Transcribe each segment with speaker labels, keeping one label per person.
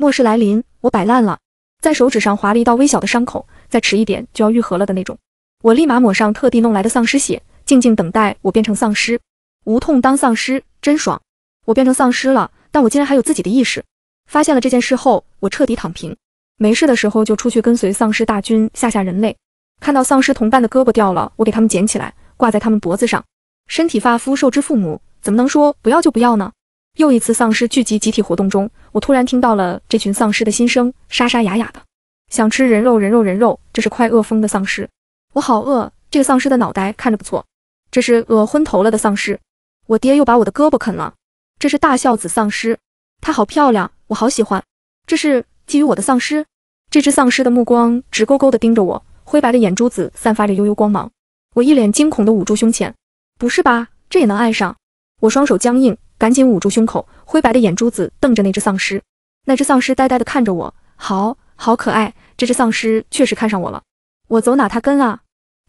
Speaker 1: 末世来临，我摆烂了，在手指上划了一道微小的伤口，再迟一点就要愈合了的那种。我立马抹上特地弄来的丧尸血，静静等待我变成丧尸。无痛当丧尸，真爽！我变成丧尸了，但我竟然还有自己的意识。发现了这件事后，我彻底躺平。没事的时候就出去跟随丧尸大军吓吓人类。看到丧尸同伴的胳膊掉了，我给他们捡起来，挂在他们脖子上。身体发肤受之父母，怎么能说不要就不要呢？又一次丧尸聚集集体活动中，我突然听到了这群丧尸的心声，沙沙哑哑的，想吃人肉，人肉，人肉。这是快饿疯的丧尸，我好饿。这个丧尸的脑袋看着不错，这是饿昏头了的丧尸。我爹又把我的胳膊啃了。这是大孝子丧尸，她好漂亮，我好喜欢。这是觊觎我的丧尸。这只丧尸的目光直勾勾地盯着我，灰白的眼珠子散发着幽幽光芒。我一脸惊恐地捂住胸前。不是吧，这也能爱上？我双手僵硬。赶紧捂住胸口，灰白的眼珠子瞪着那只丧尸。那只丧尸呆呆地看着我，好好可爱。这只丧尸确实看上我了，我走哪它跟啊，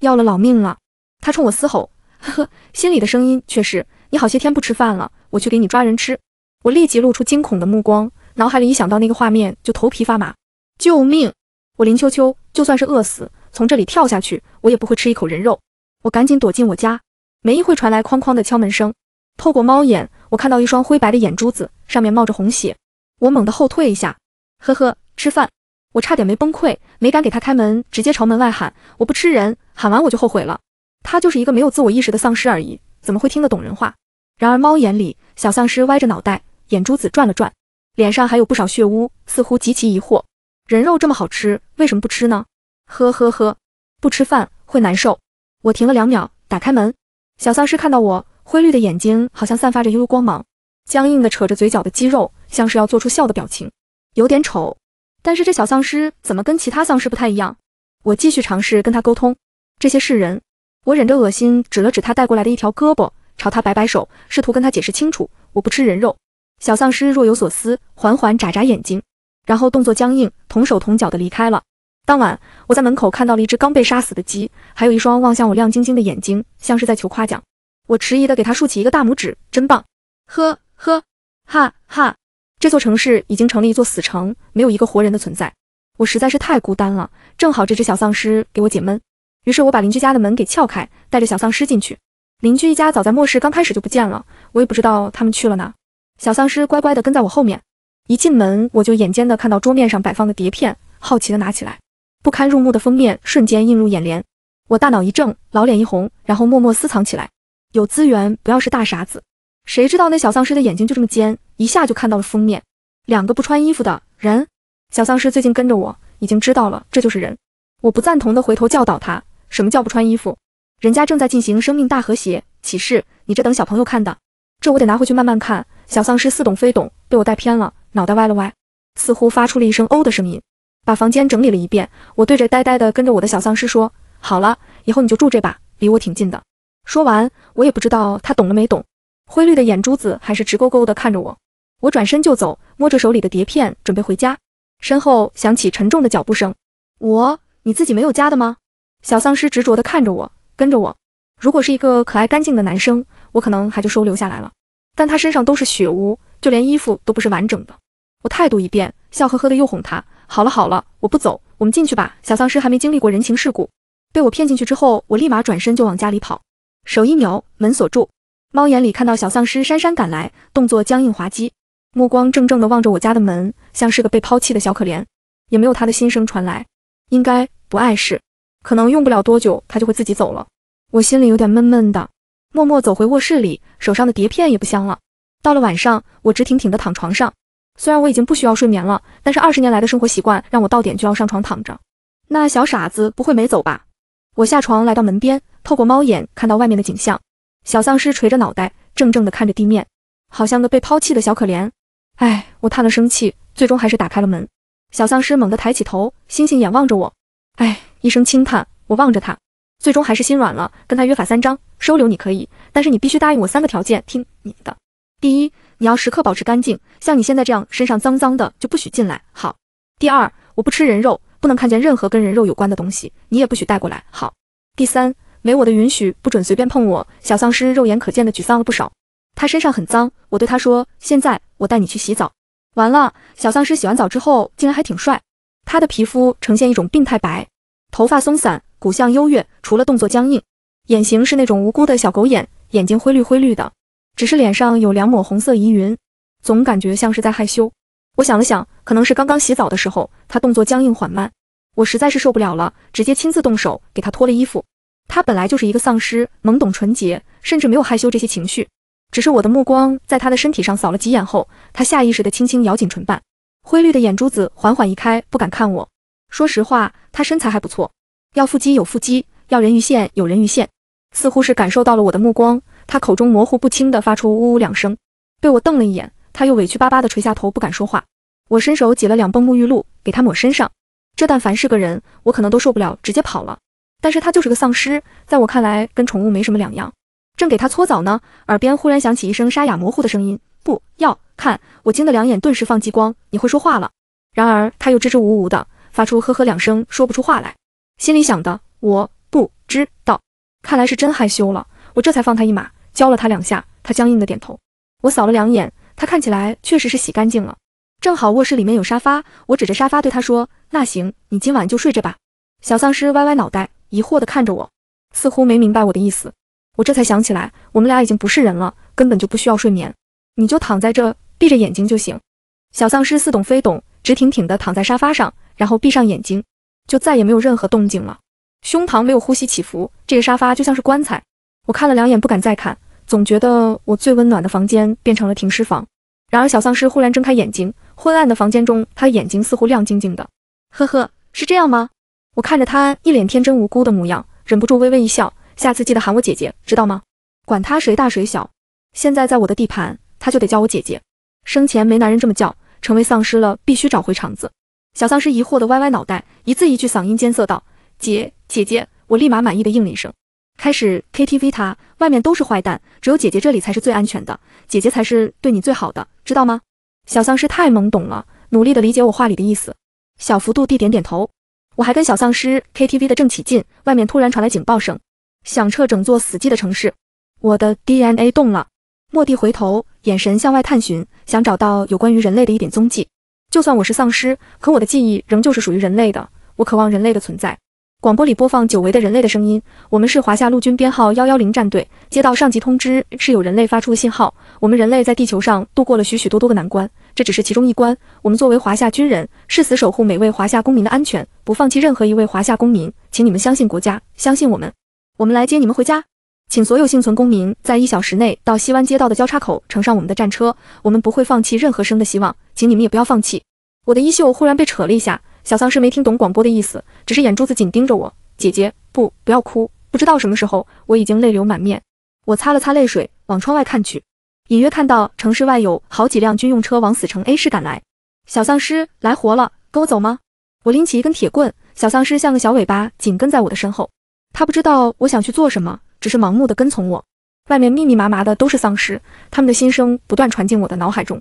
Speaker 1: 要了老命了。他冲我嘶吼，呵呵，心里的声音却是：你好些天不吃饭了，我去给你抓人吃。我立即露出惊恐的目光，脑海里一想到那个画面就头皮发麻。救命！我林秋秋就算是饿死，从这里跳下去，我也不会吃一口人肉。我赶紧躲进我家，没一会传来哐哐的敲门声，透过猫眼。我看到一双灰白的眼珠子，上面冒着红血。我猛地后退一下，呵呵，吃饭。我差点没崩溃，没敢给他开门，直接朝门外喊：“我不吃人！”喊完我就后悔了，他就是一个没有自我意识的丧尸而已，怎么会听得懂人话？然而猫眼里，小丧尸歪着脑袋，眼珠子转了转，脸上还有不少血污，似乎极其疑惑：人肉这么好吃，为什么不吃呢？呵呵呵，不吃饭会难受。我停了两秒，打开门，小丧尸看到我。灰绿的眼睛好像散发着幽幽光芒，僵硬的扯着嘴角的肌肉，像是要做出笑的表情，有点丑。但是这小丧尸怎么跟其他丧尸不太一样？我继续尝试跟他沟通。这些是人，我忍着恶心，指了指他带过来的一条胳膊，朝他摆摆手，试图跟他解释清楚，我不吃人肉。小丧尸若有所思，缓缓眨眨眼睛，然后动作僵硬，同手同脚的离开了。当晚，我在门口看到了一只刚被杀死的鸡，还有一双望向我亮晶晶的眼睛，像是在求夸奖。我迟疑的给他竖起一个大拇指，真棒！呵呵哈哈！这座城市已经成了一座死城，没有一个活人的存在。我实在是太孤单了，正好这只小丧尸给我解闷。于是我把邻居家的门给撬开，带着小丧尸进去。邻居一家早在末世刚开始就不见了，我也不知道他们去了哪。小丧尸乖乖的跟在我后面。一进门，我就眼尖的看到桌面上摆放的碟片，好奇的拿起来，不堪入目的封面瞬间映入眼帘。我大脑一怔，老脸一红，然后默默私藏起来。有资源，不要是大傻子。谁知道那小丧尸的眼睛就这么尖，一下就看到了封面，两个不穿衣服的人。小丧尸最近跟着我，已经知道了这就是人。我不赞同的回头教导他，什么叫不穿衣服？人家正在进行生命大和谐启示，你这等小朋友看的。这我得拿回去慢慢看。小丧尸似懂非懂，被我带偏了，脑袋歪了歪，似乎发出了一声“哦”的声音，把房间整理了一遍。我对着呆呆的跟着我的小丧尸说：“好了，以后你就住这吧，离我挺近的。”说完，我也不知道他懂了没懂，灰绿的眼珠子还是直勾勾的看着我。我转身就走，摸着手里的碟片，准备回家。身后响起沉重的脚步声。我，你自己没有家的吗？小丧尸执着的看着我，跟着我。如果是一个可爱干净的男生，我可能还就收留下来了。但他身上都是血污，就连衣服都不是完整的。我态度一变，笑呵呵的又哄他。好了好了，我不走，我们进去吧。小丧尸还没经历过人情世故，被我骗进去之后，我立马转身就往家里跑。手一扭，门锁住。猫眼里看到小丧尸姗姗赶来，动作僵硬滑稽，目光怔怔地望着我家的门，像是个被抛弃的小可怜。也没有他的心声传来，应该不碍事，可能用不了多久他就会自己走了。我心里有点闷闷的，默默走回卧室里，手上的碟片也不香了。到了晚上，我直挺挺的躺床上，虽然我已经不需要睡眠了，但是二十年来的生活习惯让我到点就要上床躺着。那小傻子不会没走吧？我下床来到门边。透过猫眼看到外面的景象，小丧尸垂着脑袋，怔怔地看着地面，好像个被抛弃的小可怜。唉，我叹了，声气，最终还是打开了门。小丧尸猛地抬起头，星星眼望着我。唉，一声轻叹，我望着他，最终还是心软了，跟他约法三章：收留你可以，但是你必须答应我三个条件。听你的。第一，你要时刻保持干净，像你现在这样身上脏脏的就不许进来。好。第二，我不吃人肉，不能看见任何跟人肉有关的东西，你也不许带过来。好。第三。没我的允许，不准随便碰我。小丧尸肉眼可见的沮丧了不少，他身上很脏。我对他说：“现在我带你去洗澡。”完了，小丧尸洗完澡之后竟然还挺帅，他的皮肤呈现一种病态白，头发松散，骨相优越，除了动作僵硬，眼型是那种无辜的小狗眼，眼睛灰绿灰绿的，只是脸上有两抹红色疑云，总感觉像是在害羞。我想了想，可能是刚刚洗澡的时候他动作僵硬缓慢，我实在是受不了了，直接亲自动手给他脱了衣服。他本来就是一个丧尸，懵懂纯洁，甚至没有害羞这些情绪。只是我的目光在他的身体上扫了几眼后，他下意识的轻轻咬紧唇瓣，灰绿的眼珠子缓缓移开，不敢看我。说实话，他身材还不错，要腹肌有腹肌，要人鱼线有人鱼线。似乎是感受到了我的目光，他口中模糊不清的发出呜呜两声，被我瞪了一眼，他又委屈巴巴的垂下头，不敢说话。我伸手挤了两泵沐浴露给他抹身上，这但凡是个人，我可能都受不了，直接跑了。但是他就是个丧尸，在我看来跟宠物没什么两样。正给他搓澡呢，耳边忽然响起一声沙哑模糊的声音。不要看！我惊得两眼顿时放激光。你会说话了？然而他又支支吾吾的，发出呵呵两声，说不出话来。心里想的我不知道，看来是真害羞了。我这才放他一马，教了他两下，他僵硬的点头。我扫了两眼，他看起来确实是洗干净了。正好卧室里面有沙发，我指着沙发对他说：“那行，你今晚就睡着吧。”小丧尸歪歪脑袋。疑惑地看着我，似乎没明白我的意思。我这才想起来，我们俩已经不是人了，根本就不需要睡眠。你就躺在这，闭着眼睛就行。小丧尸似懂非懂，直挺挺地躺在沙发上，然后闭上眼睛，就再也没有任何动静了。胸膛没有呼吸起伏，这个沙发就像是棺材。我看了两眼，不敢再看，总觉得我最温暖的房间变成了停尸房。然而小丧尸忽然睁开眼睛，昏暗的房间中，他的眼睛似乎亮晶晶的。呵呵，是这样吗？我看着他一脸天真无辜的模样，忍不住微微一笑。下次记得喊我姐姐，知道吗？管他谁大谁小，现在在我的地盘，他就得叫我姐姐。生前没男人这么叫，成为丧尸了必须找回场子。小丧尸疑惑地歪歪脑袋，一字一句，嗓音艰涩道：“姐，姐姐。”我立马满意地应了一声。开始 KTV，他外面都是坏蛋，只有姐姐这里才是最安全的，姐姐才是对你最好的，知道吗？小丧尸太懵懂了，努力地理解我话里的意思，小幅度地点点头。我还跟小丧尸 KTV 的正起劲，外面突然传来警报声，响彻整座死寂的城市。我的 DNA 动了，莫蒂回头，眼神向外探寻，想找到有关于人类的一点踪迹。就算我是丧尸，可我的记忆仍旧是属于人类的。我渴望人类的存在。广播里播放久违的人类的声音。我们是华夏陆军编号幺幺零战队，接到上级通知，是有人类发出的信号。我们人类在地球上度过了许许多多个难关，这只是其中一关。我们作为华夏军人，誓死守护每位华夏公民的安全，不放弃任何一位华夏公民。请你们相信国家，相信我们，我们来接你们回家。请所有幸存公民在一小时内到西湾街道的交叉口，乘上我们的战车。我们不会放弃任何生的希望，请你们也不要放弃。我的衣袖忽然被扯了一下。小丧尸没听懂广播的意思，只是眼珠子紧盯着我。姐姐，不，不要哭。不知道什么时候，我已经泪流满面。我擦了擦泪水，往窗外看去，隐约看到城市外有好几辆军用车往死城 A 市赶来。小丧尸来活了，跟我走吗？我拎起一根铁棍，小丧尸像个小尾巴紧跟在我的身后。他不知道我想去做什么，只是盲目的跟从我。外面密密麻麻的都是丧尸，他们的心声不断传进我的脑海中。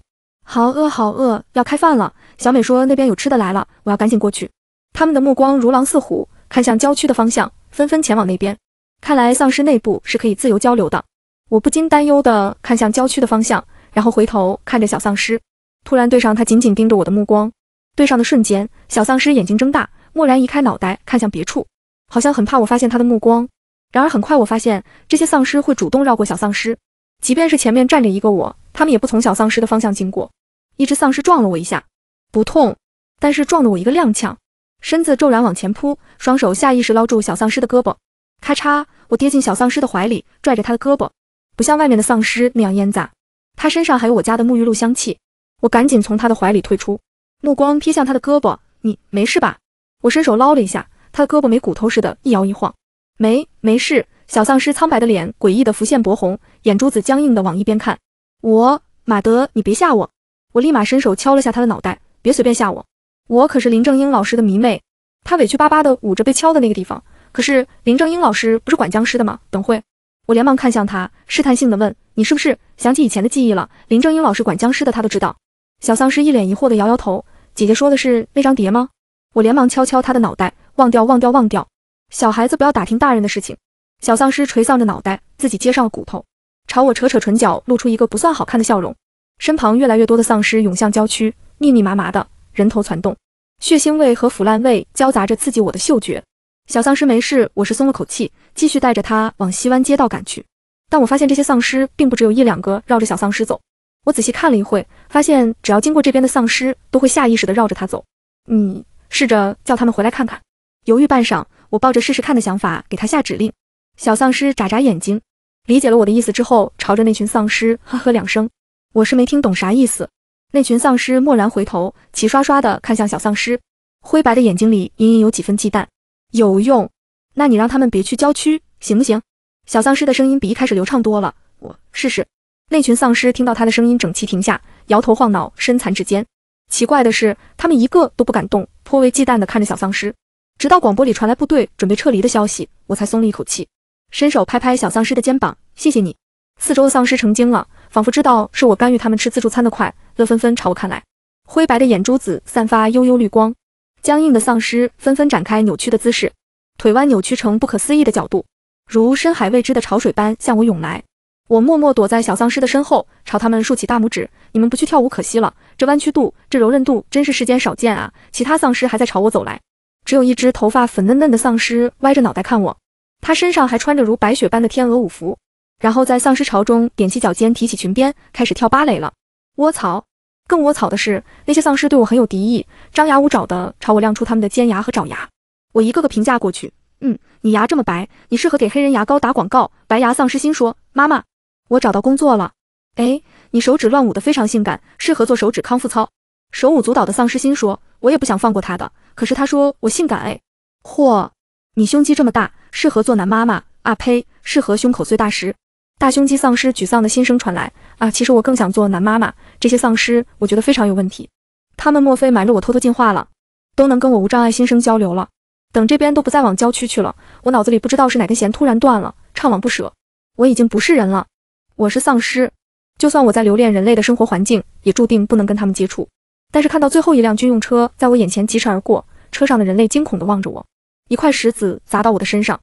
Speaker 1: 好饿，好饿，要开饭了。小美说那边有吃的来了，我要赶紧过去。他们的目光如狼似虎，看向郊区的方向，纷纷前往那边。看来丧尸内部是可以自由交流的。我不禁担忧地看向郊区的方向，然后回头看着小丧尸，突然对上他紧紧盯着我的目光。对上的瞬间，小丧尸眼睛睁大，蓦然移开脑袋看向别处，好像很怕我发现他的目光。然而很快我发现，这些丧尸会主动绕过小丧尸，即便是前面站着一个我，他们也不从小丧尸的方向经过。一只丧尸撞了我一下，不痛，但是撞了我一个踉跄，身子骤然往前扑，双手下意识捞住小丧尸的胳膊，咔嚓，我跌进小丧尸的怀里，拽着他的胳膊，不像外面的丧尸那样腌臜，他身上还有我家的沐浴露香气，我赶紧从他的怀里退出，目光瞥向他的胳膊，你没事吧？我伸手捞了一下，他的胳膊没骨头似的，一摇一晃，没没事。小丧尸苍白的脸诡异的浮现薄红，眼珠子僵硬的往一边看，我马德，你别吓我。我立马伸手敲了下他的脑袋，别随便吓我，我可是林正英老师的迷妹。他委屈巴巴的捂着被敲的那个地方。可是林正英老师不是管僵尸的吗？等会，我连忙看向他，试探性的问，你是不是想起以前的记忆了？林正英老师管僵尸的，他都知道。小丧尸一脸疑惑的摇摇头，姐姐说的是那张碟吗？我连忙敲敲他的脑袋，忘掉忘掉忘掉，小孩子不要打听大人的事情。小丧尸垂丧着脑袋，自己接上了骨头，朝我扯扯唇角，露出一个不算好看的笑容。身旁越来越多的丧尸涌向郊区，密密麻麻的人头攒动，血腥味和腐烂味交杂着刺激我的嗅觉。小丧尸没事，我是松了口气，继续带着他往西湾街道赶去。但我发现这些丧尸并不只有一两个绕着小丧尸走。我仔细看了一会，发现只要经过这边的丧尸都会下意识的绕着他走。嗯，试着叫他们回来看看。犹豫半晌，我抱着试试看的想法给他下指令。小丧尸眨眨眼睛，理解了我的意思之后，朝着那群丧尸呵呵两声。我是没听懂啥意思。那群丧尸蓦然回头，齐刷刷的看向小丧尸，灰白的眼睛里隐隐有几分忌惮。有用？那你让他们别去郊区，行不行？小丧尸的声音比一开始流畅多了。我试试。那群丧尸听到他的声音，整齐停下，摇头晃脑，身残指坚。奇怪的是，他们一个都不敢动，颇为忌惮的看着小丧尸。直到广播里传来部队准备撤离的消息，我才松了一口气，伸手拍拍小丧尸的肩膀，谢谢你。四周的丧尸成精了。仿佛知道是我干预他们吃自助餐的快乐，纷纷朝我看来，灰白的眼珠子散发幽幽绿光，僵硬的丧尸纷纷展开扭曲的姿势，腿弯扭曲成不可思议的角度，如深海未知的潮水般向我涌来。我默默躲在小丧尸的身后，朝他们竖起大拇指。你们不去跳舞可惜了，这弯曲度，这柔韧度真是世间少见啊！其他丧尸还在朝我走来，只有一只头发粉嫩嫩的丧尸歪着脑袋看我，他身上还穿着如白雪般的天鹅舞服。然后在丧尸潮中踮起脚尖提起裙边开始跳芭蕾了。我槽！更窝草的是那些丧尸对我很有敌意，张牙舞爪的朝我亮出他们的尖牙和爪牙。我一个个评价过去，嗯，你牙这么白，你适合给黑人牙膏打广告。白牙丧尸心说：妈妈，我找到工作了。哎，你手指乱舞的非常性感，适合做手指康复操。手舞足蹈的丧尸心说：我也不想放过他的，可是他说我性感哎。嚯，你胸肌这么大，适合做男妈妈啊呸，适合胸口碎大石。大胸肌丧尸沮丧的心声传来啊，其实我更想做男妈妈。这些丧尸，我觉得非常有问题。他们莫非瞒着我偷偷进化了，都能跟我无障碍心声交流了？等这边都不再往郊区去了，我脑子里不知道是哪根弦突然断了，怅惘不舍。我已经不是人了，我是丧尸。就算我在留恋人类的生活环境，也注定不能跟他们接触。但是看到最后一辆军用车在我眼前疾驰而过，车上的人类惊恐地望着我，一块石子砸到我的身上。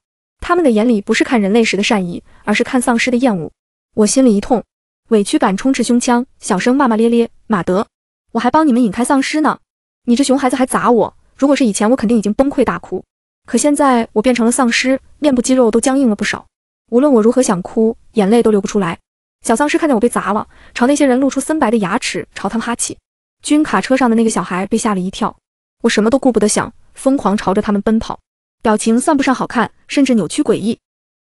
Speaker 1: 他们的眼里不是看人类时的善意，而是看丧尸的厌恶。我心里一痛，委屈感充斥胸腔，小声骂骂咧咧：“马德，我还帮你们引开丧尸呢，你这熊孩子还砸我！如果是以前，我肯定已经崩溃大哭。可现在我变成了丧尸，面部肌肉都僵硬了不少。无论我如何想哭，眼泪都流不出来。”小丧尸看见我被砸了，朝那些人露出森白的牙齿，朝他们哈气。军卡车上的那个小孩被吓了一跳，我什么都顾不得想，疯狂朝着他们奔跑。表情算不上好看，甚至扭曲诡异。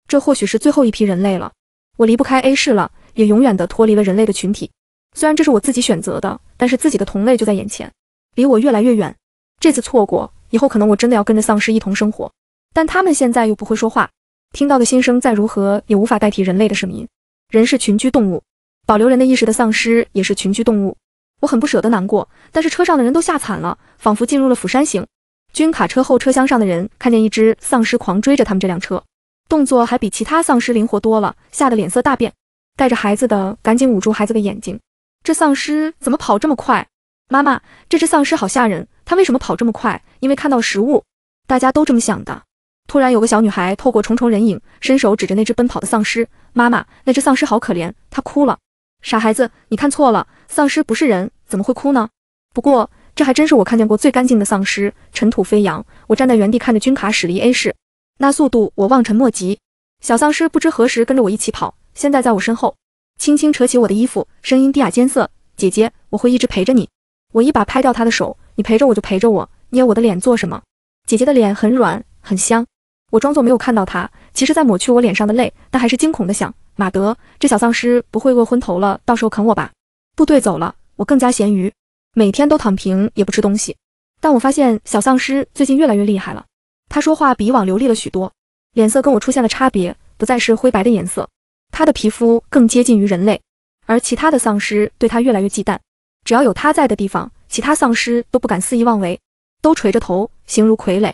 Speaker 1: 这或许是最后一批人类了。我离不开 A 市了，也永远的脱离了人类的群体。虽然这是我自己选择的，但是自己的同类就在眼前，离我越来越远。这次错过以后，可能我真的要跟着丧尸一同生活。但他们现在又不会说话，听到的心声再如何也无法代替人类的声音。人是群居动物，保留人的意识的丧尸也是群居动物。我很不舍得难过，但是车上的人都吓惨了，仿佛进入了釜山行。军卡车后车厢上的人看见一只丧尸狂追着他们，这辆车动作还比其他丧尸灵活多了，吓得脸色大变。带着孩子的赶紧捂住孩子的眼睛。这丧尸怎么跑这么快？妈妈，这只丧尸好吓人，它为什么跑这么快？因为看到食物。大家都这么想的。突然有个小女孩透过重重人影伸手指着那只奔跑的丧尸。妈妈，那只丧尸好可怜，它哭了。傻孩子，你看错了，丧尸不是人，怎么会哭呢？不过。这还真是我看见过最干净的丧尸，尘土飞扬。我站在原地看着军卡驶离 A 市，那速度我望尘莫及。小丧尸不知何时跟着我一起跑，现在在我身后，轻轻扯起我的衣服，声音低哑尖涩：“姐姐，我会一直陪着你。”我一把拍掉他的手：“你陪着我就陪着我，捏我的脸做什么？”姐姐的脸很软很香。我装作没有看到他，其实在抹去我脸上的泪，但还是惊恐的想：马德，这小丧尸不会饿昏头了，到时候啃我吧。部队走了，我更加咸鱼。每天都躺平也不吃东西，但我发现小丧尸最近越来越厉害了。他说话比以往流利了许多，脸色跟我出现了差别，不再是灰白的颜色，他的皮肤更接近于人类。而其他的丧尸对他越来越忌惮，只要有他在的地方，其他丧尸都不敢肆意妄为，都垂着头，形如傀儡。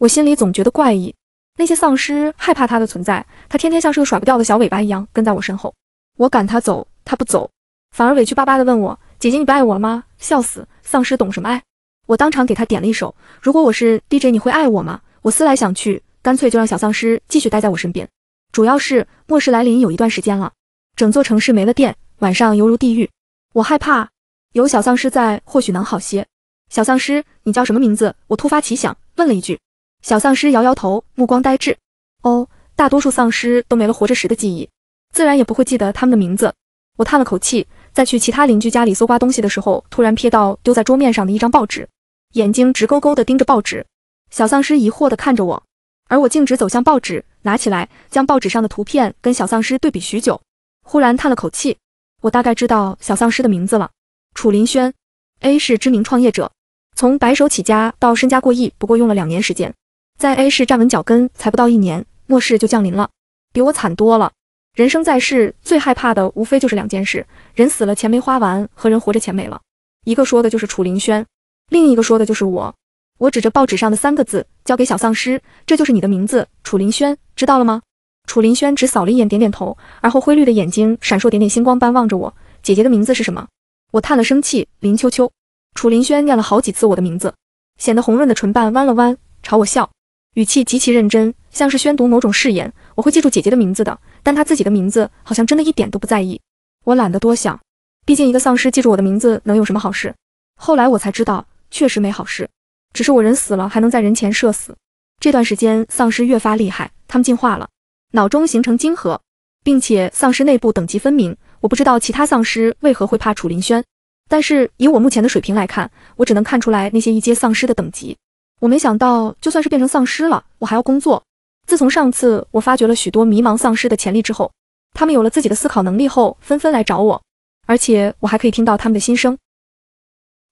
Speaker 1: 我心里总觉得怪异，那些丧尸害怕他的存在，他天天像是个甩不掉的小尾巴一样跟在我身后。我赶他走，他不走，反而委屈巴巴的问我。姐姐，你不爱我了吗？笑死，丧尸懂什么爱？我当场给他点了一首。如果我是 DJ，你会爱我吗？我思来想去，干脆就让小丧尸继续待在我身边。主要是末世来临有一段时间了，整座城市没了电，晚上犹如地狱。我害怕，有小丧尸在或许能好些。小丧尸，你叫什么名字？我突发奇想问了一句。小丧尸摇摇头，目光呆滞。哦，大多数丧尸都没了活着时的记忆，自然也不会记得他们的名字。我叹了口气。在去其他邻居家里搜刮东西的时候，突然瞥到丢在桌面上的一张报纸，眼睛直勾勾地盯着报纸。小丧尸疑惑地看着我，而我径直走向报纸，拿起来，将报纸上的图片跟小丧尸对比许久，忽然叹了口气。我大概知道小丧尸的名字了，楚林轩。A 市知名创业者，从白手起家到身家过亿，不过用了两年时间，在 A 市站稳脚跟才不到一年，末世就降临了，比我惨多了。人生在世，最害怕的无非就是两件事：人死了钱没花完，和人活着钱没了。一个说的就是楚林轩，另一个说的就是我。我指着报纸上的三个字，交给小丧尸：“这就是你的名字，楚林轩，知道了吗？”楚林轩只扫了一眼，点点头，而后灰绿的眼睛闪烁点点星光般望着我：“姐姐的名字是什么？”我叹了，声气：“林秋秋。”楚林轩念了好几次我的名字，显得红润的唇瓣弯了弯，朝我笑，语气极其认真，像是宣读某种誓言：“我会记住姐姐的名字的。”但他自己的名字好像真的一点都不在意，我懒得多想，毕竟一个丧尸记住我的名字能有什么好事？后来我才知道，确实没好事，只是我人死了还能在人前社死。这段时间丧尸越发厉害，他们进化了，脑中形成晶核，并且丧尸内部等级分明。我不知道其他丧尸为何会怕楚林轩，但是以我目前的水平来看，我只能看出来那些一阶丧尸的等级。我没想到，就算是变成丧尸了，我还要工作。自从上次我发掘了许多迷茫丧尸的潜力之后，他们有了自己的思考能力后，纷纷来找我，而且我还可以听到他们的心声。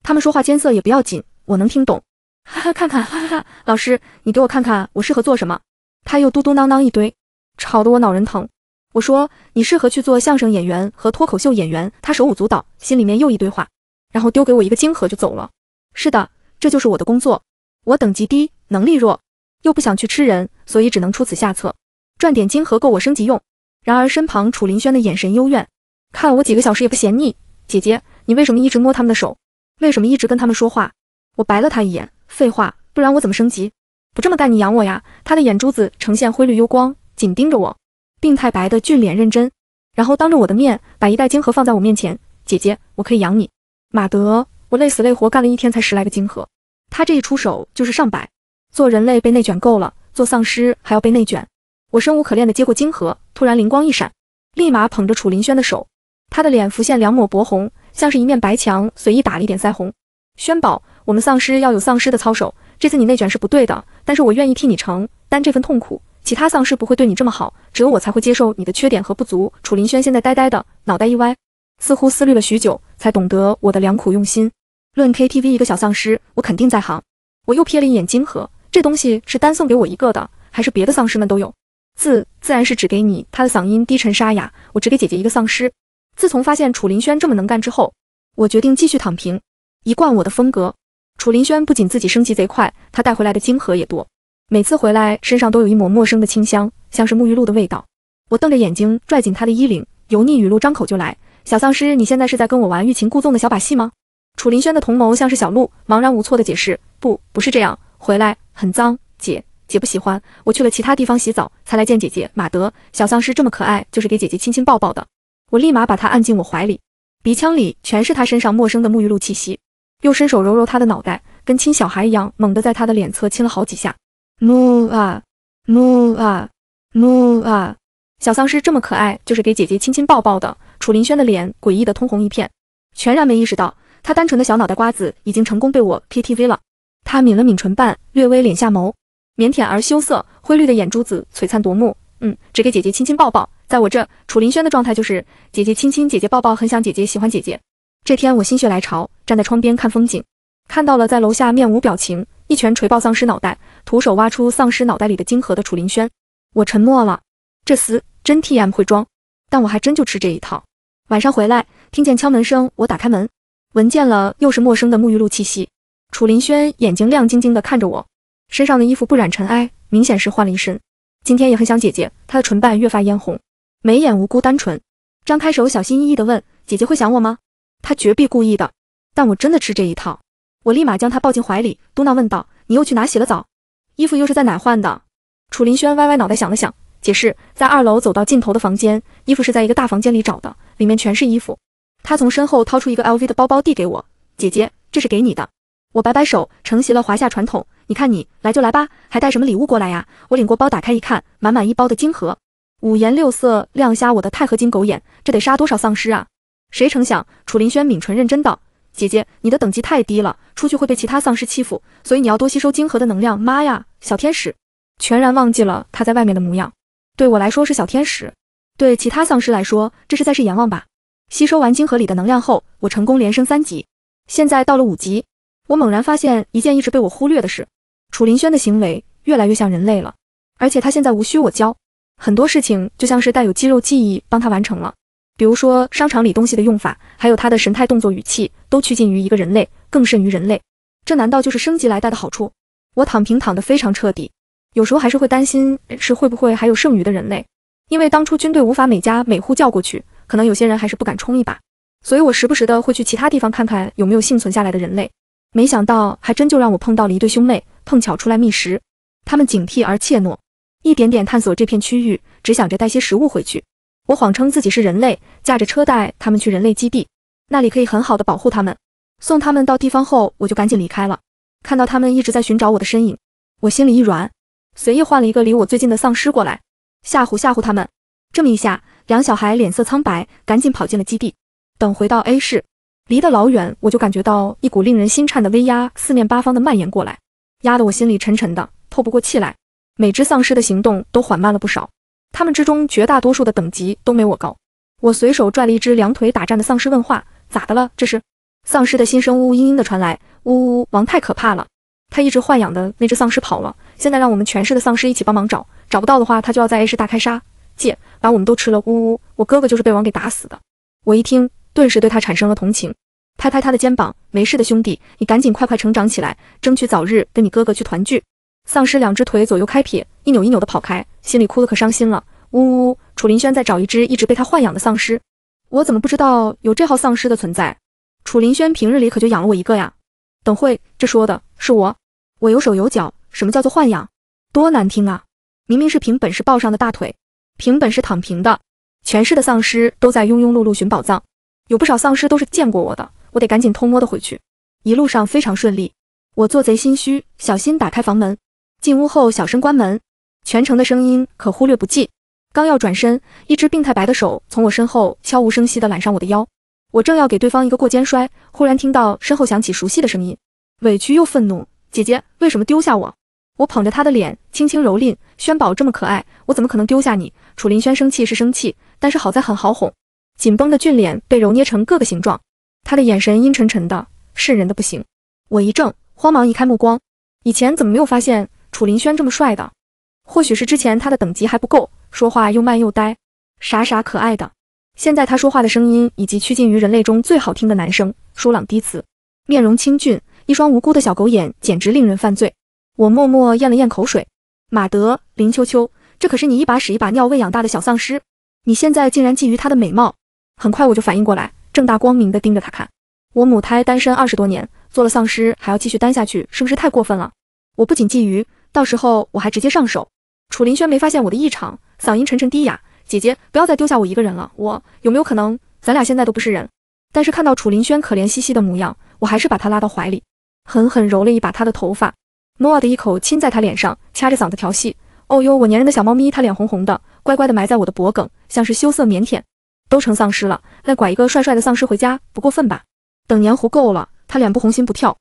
Speaker 1: 他们说话艰涩也不要紧，我能听懂。哈 哈，看看，哈哈，老师，你给我看看，我适合做什么？他又嘟嘟囔囔一堆，吵得我脑仁疼。我说你适合去做相声演员和脱口秀演员。他手舞足蹈，心里面又一堆话，然后丢给我一个晶核就走了。是的，这就是我的工作。我等级低，能力弱。又不想去吃人，所以只能出此下策，赚点金盒够我升级用。然而身旁楚林轩的眼神幽怨，看我几个小时也不嫌腻。姐姐，你为什么一直摸他们的手？为什么一直跟他们说话？我白了他一眼，废话，不然我怎么升级？不这么干你养我呀？他的眼珠子呈现灰绿幽光，紧盯着我，病态白的俊脸认真，然后当着我的面把一袋金盒放在我面前。姐姐，我可以养你。马德，我累死累活干了一天才十来个金盒，他这一出手就是上百。做人类被内卷够了，做丧尸还要被内卷。我生无可恋的接过金盒，突然灵光一闪，立马捧着楚林轩的手，他的脸浮现两抹薄红，像是一面白墙随意打了一点腮红。轩宝，我们丧尸要有丧尸的操守，这次你内卷是不对的，但是我愿意替你承担这份痛苦。其他丧尸不会对你这么好，只有我才会接受你的缺点和不足。楚林轩现在呆呆的，脑袋一歪，似乎思虑了许久才懂得我的良苦用心。论 K T V 一个小丧尸，我肯定在行。我又瞥了一眼金核。这东西是单送给我一个的，还是别的丧尸们都有？自自然是指给你。他的嗓音低沉沙哑，我只给姐姐一个丧尸。自从发现楚林轩这么能干之后，我决定继续躺平，一贯我的风格。楚林轩不仅自己升级贼快，他带回来的晶核也多，每次回来身上都有一抹陌生的清香，像是沐浴露的味道。我瞪着眼睛拽紧他的衣领，油腻语录张口就来：“小丧尸，你现在是在跟我玩欲擒故纵的小把戏吗？”楚林轩的同谋像是小鹿，茫然无措的解释：“不，不是这样，回来。”很脏，姐姐不喜欢。我去了其他地方洗澡，才来见姐姐。马德，小丧尸这么可爱，就是给姐姐亲亲抱抱的。我立马把他按进我怀里，鼻腔里全是他身上陌生的沐浴露气息，又伸手揉揉他的脑袋，跟亲小孩一样，猛地在他的脸侧亲了好几下。穆啊穆啊穆啊！小丧尸这么可爱，就是给姐姐亲亲抱抱的。楚林轩的脸诡异的通红一片，全然没意识到，他单纯的小脑袋瓜子已经成功被我 K T V 了。他抿了抿唇瓣，略微敛下眸，腼腆而羞涩，灰绿的眼珠子璀璨夺目。嗯，只给姐姐亲亲抱抱，在我这，楚林轩的状态就是姐姐亲亲，姐姐抱抱，很想姐姐，喜欢姐姐。这天我心血来潮，站在窗边看风景，看到了在楼下面无表情，一拳锤爆丧尸脑袋，徒手挖出丧尸脑袋里的晶核的楚林轩，我沉默了。这厮真 TM 会装，但我还真就吃这一套。晚上回来，听见敲门声，我打开门，闻见了又是陌生的沐浴露气息。楚林轩眼睛亮晶晶地看着我，身上的衣服不染尘埃，明显是换了一身。今天也很想姐姐，她的唇瓣越发嫣红，眉眼无辜单纯，张开手小心翼翼的问：“姐姐会想我吗？”她绝壁故意的，但我真的吃这一套。我立马将她抱进怀里，嘟囔问道：“你又去哪洗了澡？衣服又是在哪换的？”楚林轩歪歪脑袋想了想，解释：“在二楼走到尽头的房间，衣服是在一个大房间里找的，里面全是衣服。”他从身后掏出一个 LV 的包包递给我：“姐姐，这是给你的。”我摆摆手，承袭了华夏传统。你看你来就来吧，还带什么礼物过来呀？我领过包，打开一看，满满一包的晶核，五颜六色，亮瞎我的钛合金狗眼。这得杀多少丧尸啊？谁成想，楚林轩抿唇认真道：“姐姐，你的等级太低了，出去会被其他丧尸欺负，所以你要多吸收晶核的能量。”妈呀，小天使，全然忘记了他在外面的模样。对我来说是小天使，对其他丧尸来说，这是在是阎王吧？吸收完晶核里的能量后，我成功连升三级，现在到了五级。我猛然发现一件一直被我忽略的事：楚林轩的行为越来越像人类了，而且他现在无需我教，很多事情就像是带有肌肉记忆帮他完成了。比如说商场里东西的用法，还有他的神态、动作、语气，都趋近于一个人类，更甚于人类。这难道就是升级来带的好处？我躺平躺得非常彻底，有时候还是会担心是会不会还有剩余的人类，因为当初军队无法每家每户叫过去，可能有些人还是不敢冲一把，所以我时不时的会去其他地方看看有没有幸存下来的人类。没想到，还真就让我碰到了一对兄妹，碰巧出来觅食。他们警惕而怯懦，一点点探索这片区域，只想着带些食物回去。我谎称自己是人类，驾着车带他们去人类基地，那里可以很好的保护他们。送他们到地方后，我就赶紧离开了。看到他们一直在寻找我的身影，我心里一软，随意换了一个离我最近的丧尸过来吓唬吓唬他们。这么一下，两小孩脸色苍白，赶紧跑进了基地。等回到 A 市。离得老远，我就感觉到一股令人心颤的威压，四面八方的蔓延过来，压得我心里沉沉的，透不过气来。每只丧尸的行动都缓慢了不少，他们之中绝大多数的等级都没我高。我随手拽了一只两腿打颤的丧尸问话：“咋的了？”这是丧尸的心声，呜呜嘤嘤的传来，呜呜，王太可怕了！他一直豢养的那只丧尸跑了，现在让我们全市的丧尸一起帮忙找，找不到的话他就要在 A 市大开杀戒，把我们都吃了。呜呜，我哥哥就是被王给打死的。我一听。顿时对他产生了同情，拍拍他的肩膀：“没事的兄弟，你赶紧快快成长起来，争取早日跟你哥哥去团聚。”丧尸两只腿左右开撇，一扭一扭的跑开，心里哭得可伤心了，呜呜。楚林轩在找一只一直被他豢养的丧尸，我怎么不知道有这号丧尸的存在？楚林轩平日里可就养了我一个呀。等会这说的是我，我有手有脚，什么叫做豢养？多难听啊！明明是凭本事抱上的大腿，凭本事躺平的。全市的丧尸都在庸庸碌碌寻宝藏。有不少丧尸都是见过我的，我得赶紧偷摸的回去。一路上非常顺利，我做贼心虚，小心打开房门，进屋后小声关门，全程的声音可忽略不计。刚要转身，一只病态白的手从我身后悄无声息的揽上我的腰，我正要给对方一个过肩摔，忽然听到身后响起熟悉的声音，委屈又愤怒：“姐姐，为什么丢下我？”我捧着他的脸，轻轻蹂躏。宣宝这么可爱，我怎么可能丢下你？楚林轩生气是生气，但是好在很好哄。紧绷的俊脸被揉捏成各个形状，他的眼神阴沉沉的，渗人的不行。我一怔，慌忙移开目光。以前怎么没有发现楚林轩这么帅的？或许是之前他的等级还不够，说话又慢又呆，傻傻可爱的。现在他说话的声音以及趋近于人类中最好听的男声，舒朗低词，面容清俊，一双无辜的小狗眼简直令人犯罪。我默默咽了咽口水，马德林秋秋，这可是你一把屎一把尿喂养大的小丧尸，你现在竟然觊觎他的美貌！很快我就反应过来，正大光明地盯着他看。我母胎单身二十多年，做了丧尸还要继续单下去，是不是太过分了？我不仅觊觎，到时候我还直接上手。楚林轩没发现我的异常，嗓音沉沉低哑：“姐姐，不要再丢下我一个人了。我有没有可能，咱俩现在都不是人？”但是看到楚林轩可怜兮兮的模样，我还是把他拉到怀里，狠狠揉了一把他的头发诺 o 的一口亲在他脸上，掐着嗓子调戏：“哦哟，我粘人的小猫咪，它脸红红的，乖乖的埋在我的脖梗，像是羞涩腼腆。”都成丧尸了，再拐一个帅帅的丧尸回家，不过分吧？等黏糊够了，他脸不红心不跳。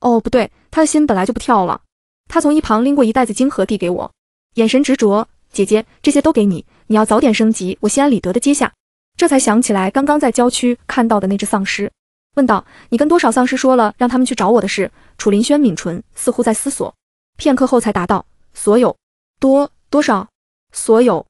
Speaker 1: 哦，不对，他的心本来就不跳了。他从一旁拎过一袋子晶核递给我，眼神执着。姐姐，这些都给你，你要早点升级。我心安理得的接下。这才想起来刚刚在郊区看到的那只丧尸，问道：你跟多少丧尸说了让他们去找我的事？楚林轩抿唇，似乎在思索，片刻后才答道：所有，多多少？所有。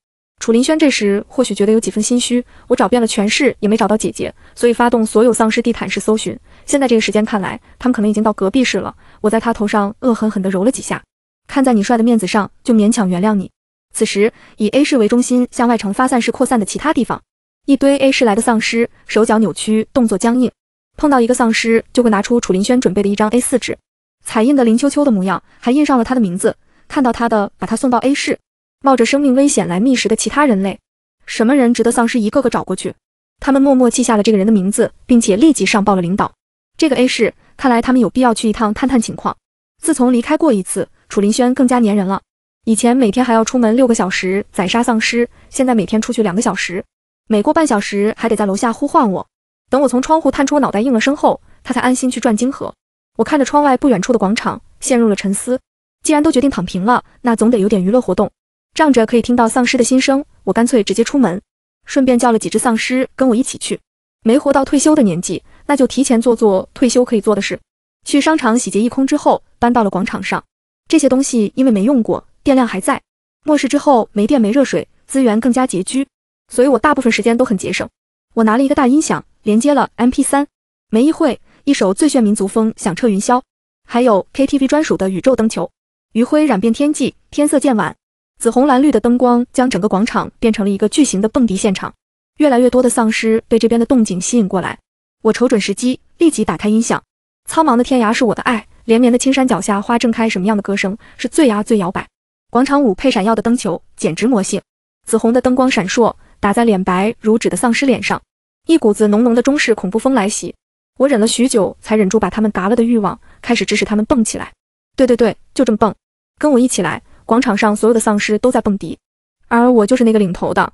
Speaker 1: 楚林轩这时或许觉得有几分心虚，我找遍了全市也没找到姐姐，所以发动所有丧尸地毯式搜寻。现在这个时间看来，他们可能已经到隔壁市了。我在他头上恶狠狠地揉了几下，看在你帅的面子上，就勉强原谅你。此时，以 A 市为中心向外城发散式扩散的其他地方，一堆 A 市来的丧尸，手脚扭曲，动作僵硬，碰到一个丧尸就会拿出楚林轩准备的一张 A 四纸，彩印的林秋秋的模样，还印上了他的名字。看到他的，把他送到 A 市。冒着生命危险来觅食的其他人类，什么人值得丧尸一个个找过去？他们默默记下了这个人的名字，并且立即上报了领导。这个 A 市看来他们有必要去一趟探探情况。自从离开过一次，楚林轩更加粘人了。以前每天还要出门六个小时宰杀丧尸，现在每天出去两个小时，每过半小时还得在楼下呼唤我。等我从窗户探出脑袋应了声后，他才安心去转经河。我看着窗外不远处的广场，陷入了沉思。既然都决定躺平了，那总得有点娱乐活动。仗着可以听到丧尸的心声，我干脆直接出门，顺便叫了几只丧尸跟我一起去。没活到退休的年纪，那就提前做做退休可以做的事。去商场洗劫一空之后，搬到了广场上。这些东西因为没用过，电量还在。末世之后没电没热水，资源更加拮据，所以我大部分时间都很节省。我拿了一个大音响，连接了 MP3，没一会，一首最炫民族风响彻云霄，还有 KTV 专属的宇宙灯球，余晖染遍天际，天色渐晚。紫红、蓝绿的灯光将整个广场变成了一个巨型的蹦迪现场，越来越多的丧尸被这边的动静吸引过来。我瞅准时机，立即打开音响：“苍茫的天涯是我的爱，连绵的青山脚下花正开。什么样的歌声是最呀最摇摆？广场舞配闪耀的灯球，简直魔性。”紫红的灯光闪烁，打在脸白如纸的丧尸脸上，一股子浓浓的中式恐怖风来袭。我忍了许久，才忍住把他们嘎了的欲望，开始指使他们蹦起来。对对对，就这么蹦，跟我一起来！广场上所有的丧尸都在蹦迪，而我就是那个领头的，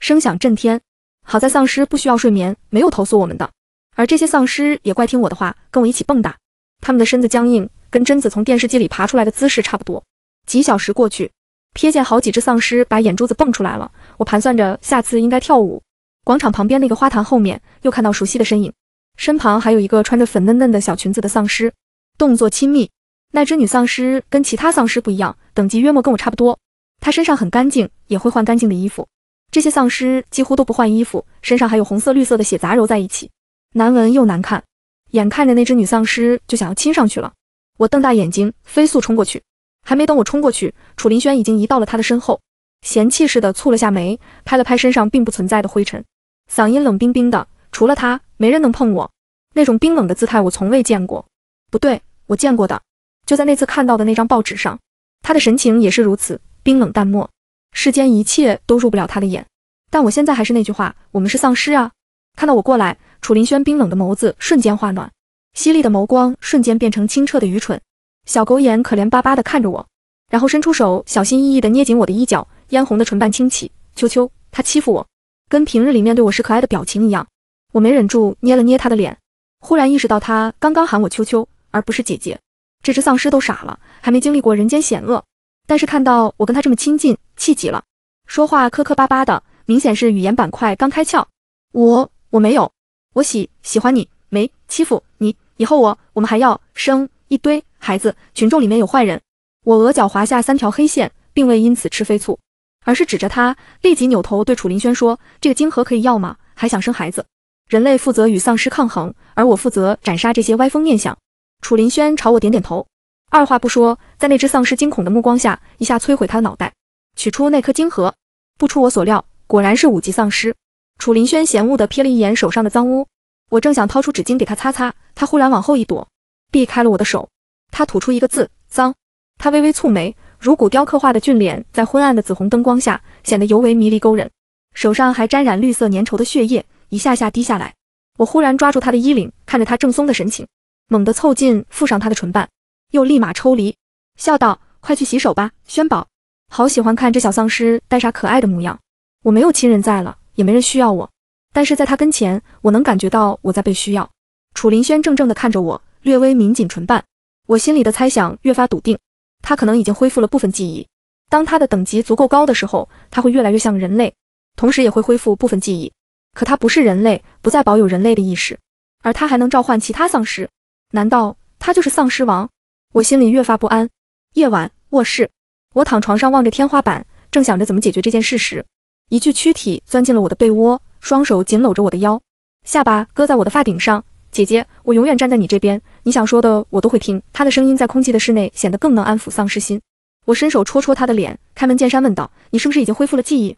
Speaker 1: 声响震天。好在丧尸不需要睡眠，没有投诉我们的。而这些丧尸也怪听我的话，跟我一起蹦跶。他们的身子僵硬，跟贞子从电视机里爬出来的姿势差不多。几小时过去，瞥见好几只丧尸把眼珠子蹦出来了。我盘算着下次应该跳舞。广场旁边那个花坛后面，又看到熟悉的身影，身旁还有一个穿着粉嫩嫩的小裙子的丧尸，动作亲密。那只女丧尸跟其他丧尸不一样，等级约莫跟我差不多。她身上很干净，也会换干净的衣服。这些丧尸几乎都不换衣服，身上还有红色、绿色的血杂糅在一起，难闻又难看。眼看着那只女丧尸就想要亲上去了，我瞪大眼睛，飞速冲过去。还没等我冲过去，楚林轩已经移到了他的身后，嫌弃似的蹙了下眉，拍了拍身上并不存在的灰尘，嗓音冷冰冰的：“除了他，没人能碰我。”那种冰冷的姿态我从未见过。不对，我见过的。就在那次看到的那张报纸上，他的神情也是如此冰冷淡漠，世间一切都入不了他的眼。但我现在还是那句话，我们是丧尸啊！看到我过来，楚林轩冰冷的眸子瞬间化暖，犀利的眸光瞬间变成清澈的愚蠢，小狗眼可怜巴巴的看着我，然后伸出手，小心翼翼的捏紧我的衣角，嫣红的唇瓣轻启，秋秋，他欺负我，跟平日里面对我是可爱的表情一样。我没忍住捏了捏他的脸，忽然意识到他刚刚喊我秋秋，而不是姐姐。这只丧尸都傻了，还没经历过人间险恶，但是看到我跟他这么亲近，气急了，说话磕磕巴巴的，明显是语言板块刚开窍。我我没有，我喜喜欢你，没欺负你，以后我我们还要生一堆孩子。群众里面有坏人，我额角划下三条黑线，并未因此吃飞醋，而是指着他，立即扭头对楚林轩说：“这个晶核可以要吗？还想生孩子？人类负责与丧尸抗衡，而我负责斩杀这些歪风念想。”楚林轩朝我点点头，二话不说，在那只丧尸惊恐的目光下，一下摧毁他的脑袋，取出那颗晶核。不出我所料，果然是五级丧尸。楚林轩嫌恶地瞥了一眼手上的脏污，我正想掏出纸巾给他擦擦，他忽然往后一躲，避开了我的手。他吐出一个字：“脏。”他微微蹙眉，如骨雕刻化的俊脸在昏暗的紫红灯光下显得尤为迷离勾人，手上还沾染绿色粘稠的血液，一下下滴下来。我忽然抓住他的衣领，看着他正松的神情。猛地凑近，附上他的唇瓣，又立马抽离，笑道：“快去洗手吧，轩宝。好喜欢看这小丧尸呆傻可爱的模样。我没有亲人在了，也没人需要我，但是在他跟前，我能感觉到我在被需要。”楚林轩怔怔地看着我，略微抿紧唇瓣。我心里的猜想越发笃定，他可能已经恢复了部分记忆。当他的等级足够高的时候，他会越来越像人类，同时也会恢复部分记忆。可他不是人类，不再保有人类的意识，而他还能召唤其他丧尸。难道他就是丧尸王？我心里越发不安。夜晚，卧室，我躺床上望着天花板，正想着怎么解决这件事时，一具躯体钻进了我的被窝，双手紧搂着我的腰，下巴搁在我的发顶上。姐姐，我永远站在你这边，你想说的我都会听。他的声音在空寂的室内显得更能安抚丧尸心。我伸手戳戳他的脸，开门见山问道：“你是不是已经恢复了记忆？”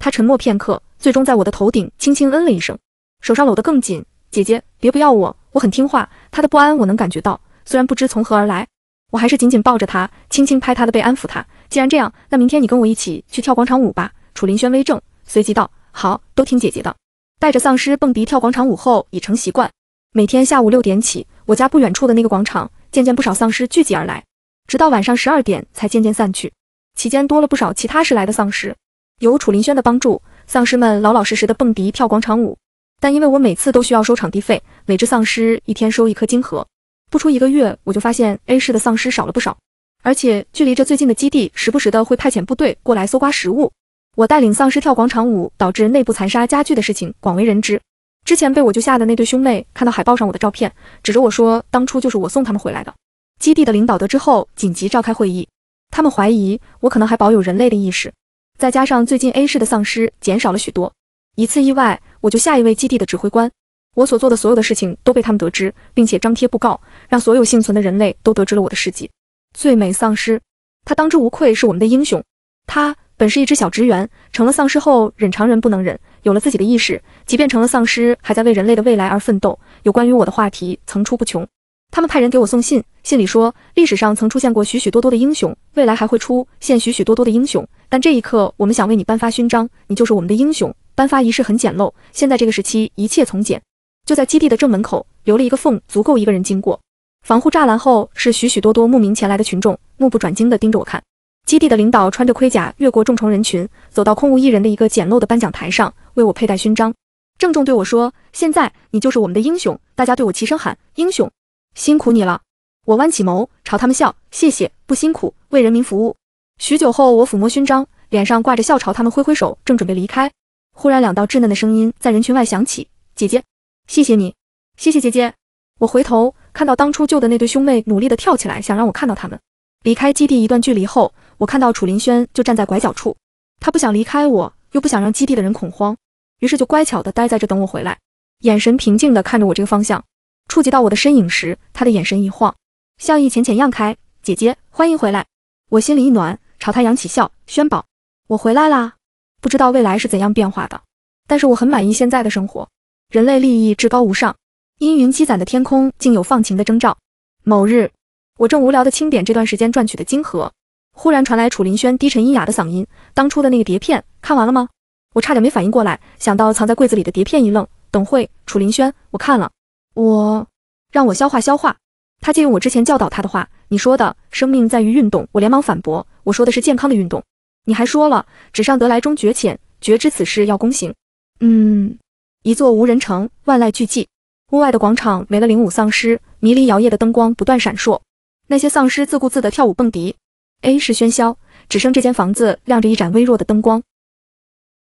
Speaker 1: 他沉默片刻，最终在我的头顶轻轻嗯了一声，手上搂得更紧。姐姐，别不要我，我很听话。他的不安我能感觉到，虽然不知从何而来，我还是紧紧抱着他，轻轻拍他的背安抚他。既然这样，那明天你跟我一起去跳广场舞吧。楚林轩微怔，随即道：好，都听姐姐的。带着丧尸蹦迪跳广场舞后已成习惯，每天下午六点起，我家不远处的那个广场渐渐不少丧尸聚集而来，直到晚上十二点才渐渐散去。期间多了不少其他市来的丧尸，有楚林轩的帮助，丧尸们老老实实的蹦迪跳广场舞。但因为我每次都需要收场地费，每只丧尸一天收一颗晶核，不出一个月我就发现 A 市的丧尸少了不少，而且距离这最近的基地时不时的会派遣部队过来搜刮食物。我带领丧尸跳广场舞导致内部残杀加剧的事情广为人知。之前被我救下的那对兄妹看到海报上我的照片，指着我说当初就是我送他们回来的。基地的领导得知后紧急召开会议，他们怀疑我可能还保有人类的意识，再加上最近 A 市的丧尸减少了许多，一次意外。我就下一位基地的指挥官，我所做的所有的事情都被他们得知，并且张贴布告，让所有幸存的人类都得知了我的事迹。最美丧尸，他当之无愧是我们的英雄。他本是一只小职员，成了丧尸后忍常人不能忍，有了自己的意识，即便成了丧尸，还在为人类的未来而奋斗。有关于我的话题层出不穷，他们派人给我送信，信里说历史上曾出现过许许多多的英雄，未来还会出现许许多多的英雄，但这一刻我们想为你颁发勋章，你就是我们的英雄。颁发仪式很简陋，现在这个时期一切从简。就在基地的正门口留了一个缝，足够一个人经过。防护栅栏后是许许多多慕名前来的群众，目不转睛地盯着我看。基地的领导穿着盔甲，越过重重人群，走到空无一人的一个简陋的颁奖台上，为我佩戴勋章，郑重对我说：“现在你就是我们的英雄。”大家对我齐声喊：“英雄，辛苦你了！”我弯起眸朝他们笑，谢谢，不辛苦，为人民服务。许久后，我抚摸勋章，脸上挂着笑朝他们挥挥手，正准备离开。忽然，两道稚嫩的声音在人群外响起：“姐姐，谢谢你，谢谢姐姐。”我回头看到当初救的那对兄妹努力地跳起来，想让我看到他们。离开基地一段距离后，我看到楚林轩就站在拐角处。他不想离开，我又不想让基地的人恐慌，于是就乖巧地待在这等我回来，眼神平静地看着我这个方向。触及到我的身影时，他的眼神一晃，笑意浅浅漾开：“姐姐，欢迎回来。”我心里一暖，朝他扬起笑：“轩宝，我回来啦。”不知道未来是怎样变化的，但是我很满意现在的生活。人类利益至高无上，阴云积攒的天空竟有放晴的征兆。某日，我正无聊的清点这段时间赚取的金盒，忽然传来楚林轩低沉阴哑的嗓音：“当初的那个碟片看完了吗？”我差点没反应过来，想到藏在柜子里的碟片，一愣。等会，楚林轩，我看了，我让我消化消化。他借用我之前教导他的话：“你说的生命在于运动。”我连忙反驳：“我说的是健康的运动。”你还说了“纸上得来终觉浅，觉知此事要躬行”。嗯，一座无人城，万籁俱寂。屋外的广场没了灵舞丧尸，迷离摇曳的灯光不断闪烁，那些丧尸自顾自地跳舞蹦迪。A 市喧嚣，只剩这间房子亮着一盏微弱的灯光。